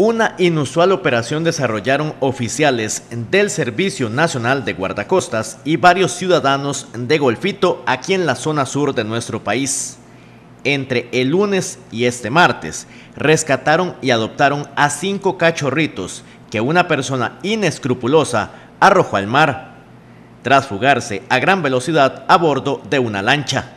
Una inusual operación desarrollaron oficiales del Servicio Nacional de Guardacostas y varios ciudadanos de Golfito aquí en la zona sur de nuestro país. Entre el lunes y este martes, rescataron y adoptaron a cinco cachorritos que una persona inescrupulosa arrojó al mar, tras fugarse a gran velocidad a bordo de una lancha.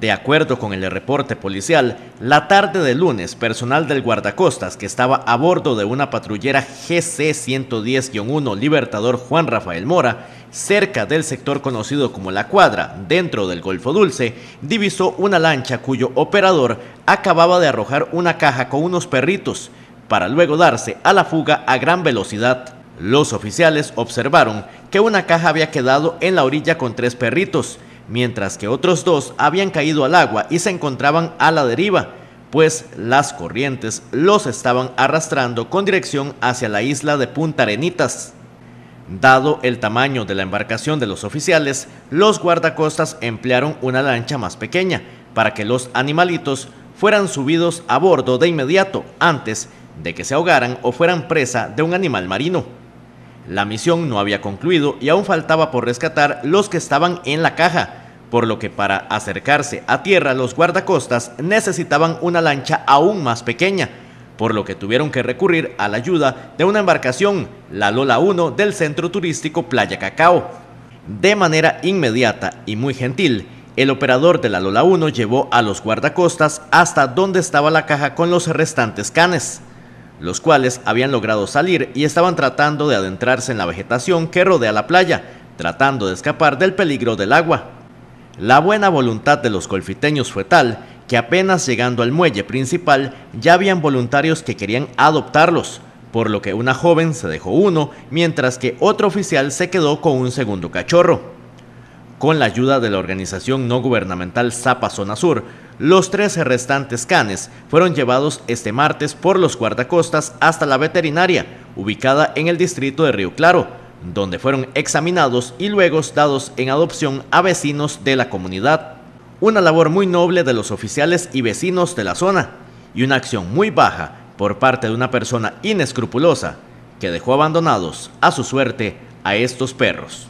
De acuerdo con el reporte policial, la tarde de lunes, personal del guardacostas que estaba a bordo de una patrullera GC 110-1 Libertador Juan Rafael Mora, cerca del sector conocido como La Cuadra, dentro del Golfo Dulce, divisó una lancha cuyo operador acababa de arrojar una caja con unos perritos, para luego darse a la fuga a gran velocidad. Los oficiales observaron que una caja había quedado en la orilla con tres perritos, mientras que otros dos habían caído al agua y se encontraban a la deriva, pues las corrientes los estaban arrastrando con dirección hacia la isla de Punta Arenitas. Dado el tamaño de la embarcación de los oficiales, los guardacostas emplearon una lancha más pequeña para que los animalitos fueran subidos a bordo de inmediato antes de que se ahogaran o fueran presa de un animal marino. La misión no había concluido y aún faltaba por rescatar los que estaban en la caja, por lo que para acercarse a tierra los guardacostas necesitaban una lancha aún más pequeña, por lo que tuvieron que recurrir a la ayuda de una embarcación, la Lola 1 del centro turístico Playa Cacao. De manera inmediata y muy gentil, el operador de la Lola 1 llevó a los guardacostas hasta donde estaba la caja con los restantes canes los cuales habían logrado salir y estaban tratando de adentrarse en la vegetación que rodea la playa, tratando de escapar del peligro del agua. La buena voluntad de los colfiteños fue tal que apenas llegando al muelle principal ya habían voluntarios que querían adoptarlos, por lo que una joven se dejó uno, mientras que otro oficial se quedó con un segundo cachorro. Con la ayuda de la organización no gubernamental Zapa Zona Sur, los 13 restantes canes fueron llevados este martes por los guardacostas hasta la veterinaria, ubicada en el distrito de Río Claro, donde fueron examinados y luego dados en adopción a vecinos de la comunidad. Una labor muy noble de los oficiales y vecinos de la zona, y una acción muy baja por parte de una persona inescrupulosa que dejó abandonados a su suerte a estos perros.